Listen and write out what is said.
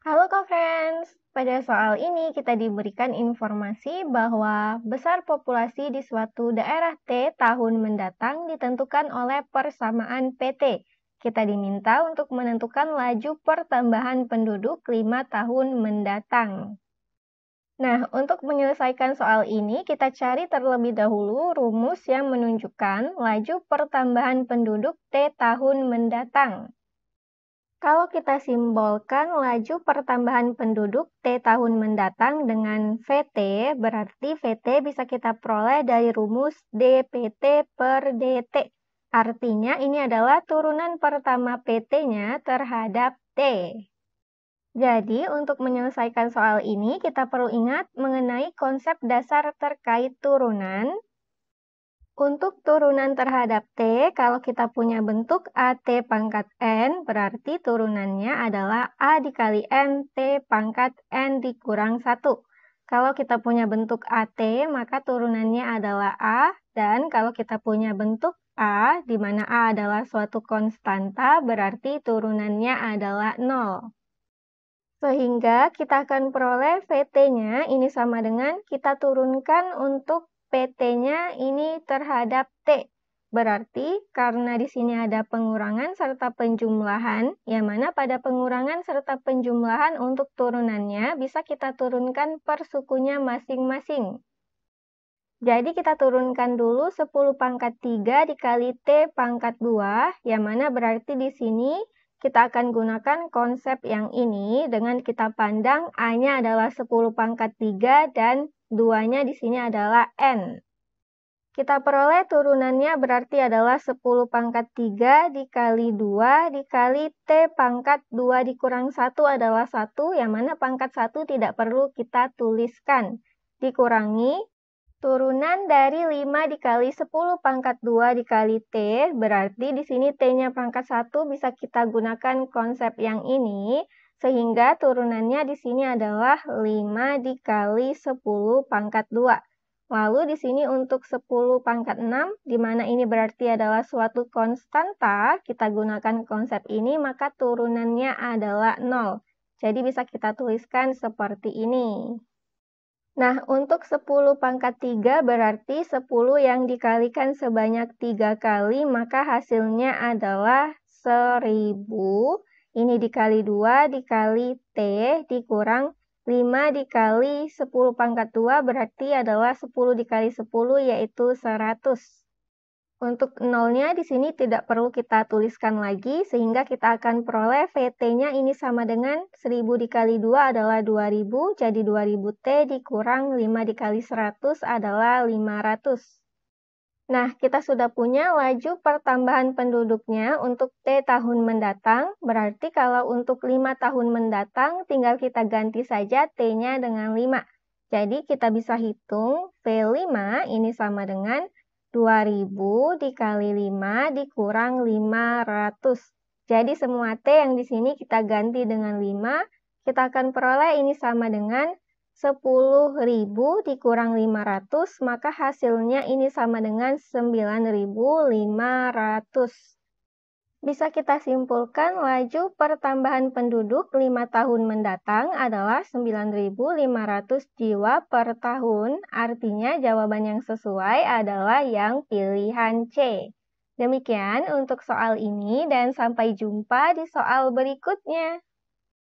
Halo Kak friends pada soal ini kita diberikan informasi bahwa besar populasi di suatu daerah T tahun mendatang ditentukan oleh persamaan PT. Kita diminta untuk menentukan laju pertambahan penduduk 5 tahun mendatang. Nah, untuk menyelesaikan soal ini, kita cari terlebih dahulu rumus yang menunjukkan laju pertambahan penduduk T tahun mendatang. Kalau kita simbolkan laju pertambahan penduduk T tahun mendatang dengan VT, berarti VT bisa kita peroleh dari rumus DPT per DT. Artinya ini adalah turunan pertama PT-nya terhadap T. Jadi, untuk menyelesaikan soal ini, kita perlu ingat mengenai konsep dasar terkait turunan, untuk turunan terhadap T, kalau kita punya bentuk AT pangkat N, berarti turunannya adalah A dikali N, T pangkat N dikurang 1. Kalau kita punya bentuk AT, maka turunannya adalah A, dan kalau kita punya bentuk A, di mana A adalah suatu konstanta, berarti turunannya adalah 0. Sehingga kita akan peroleh VT-nya ini sama dengan kita turunkan untuk PT-nya ini terhadap T. Berarti karena di sini ada pengurangan serta penjumlahan, yang mana pada pengurangan serta penjumlahan untuk turunannya bisa kita turunkan per sukunya masing-masing. Jadi kita turunkan dulu 10 pangkat 3 dikali T pangkat 2, yang mana berarti di sini kita akan gunakan konsep yang ini dengan kita pandang A-nya adalah 10 pangkat 3 dan 2-nya di sini adalah N. Kita peroleh turunannya berarti adalah 10 pangkat 3 dikali 2 dikali T pangkat 2 dikurang 1 adalah 1, yang mana pangkat 1 tidak perlu kita tuliskan. Dikurangi Turunan dari 5 dikali 10 pangkat 2 dikali T, berarti di sini T-nya pangkat 1 bisa kita gunakan konsep yang ini, sehingga turunannya di sini adalah 5 dikali 10 pangkat 2. Lalu di sini untuk 10 pangkat 6, di mana ini berarti adalah suatu konstanta, kita gunakan konsep ini, maka turunannya adalah 0. Jadi bisa kita tuliskan seperti ini. Nah, untuk 10 pangkat 3 berarti 10 yang dikalikan sebanyak 3 kali, maka hasilnya adalah 1000. Ini dikali 2 dikali T dikurang 5 dikali 10 pangkat 2 berarti adalah 10 dikali 10 yaitu 100. Untuk nolnya di sini tidak perlu kita tuliskan lagi sehingga kita akan peroleh VT-nya ini sama dengan 1000 dikali 2 adalah 2000 jadi 2000T dikurang 5 dikali 100 adalah 500. Nah, kita sudah punya laju pertambahan penduduknya untuk T tahun mendatang, berarti kalau untuk 5 tahun mendatang tinggal kita ganti saja T-nya dengan 5. Jadi kita bisa hitung V5 ini sama dengan 5. 2000 dikali 5 dikurang 500. Jadi semua T yang di sini kita ganti dengan 5, kita akan peroleh ini sama dengan 10.000 dikurang 500, maka hasilnya ini sama dengan 9.500 bisa kita simpulkan laju pertambahan penduduk 5 tahun mendatang adalah 9.500 jiwa per tahun. Artinya jawaban yang sesuai adalah yang pilihan C. Demikian untuk soal ini dan sampai jumpa di soal berikutnya.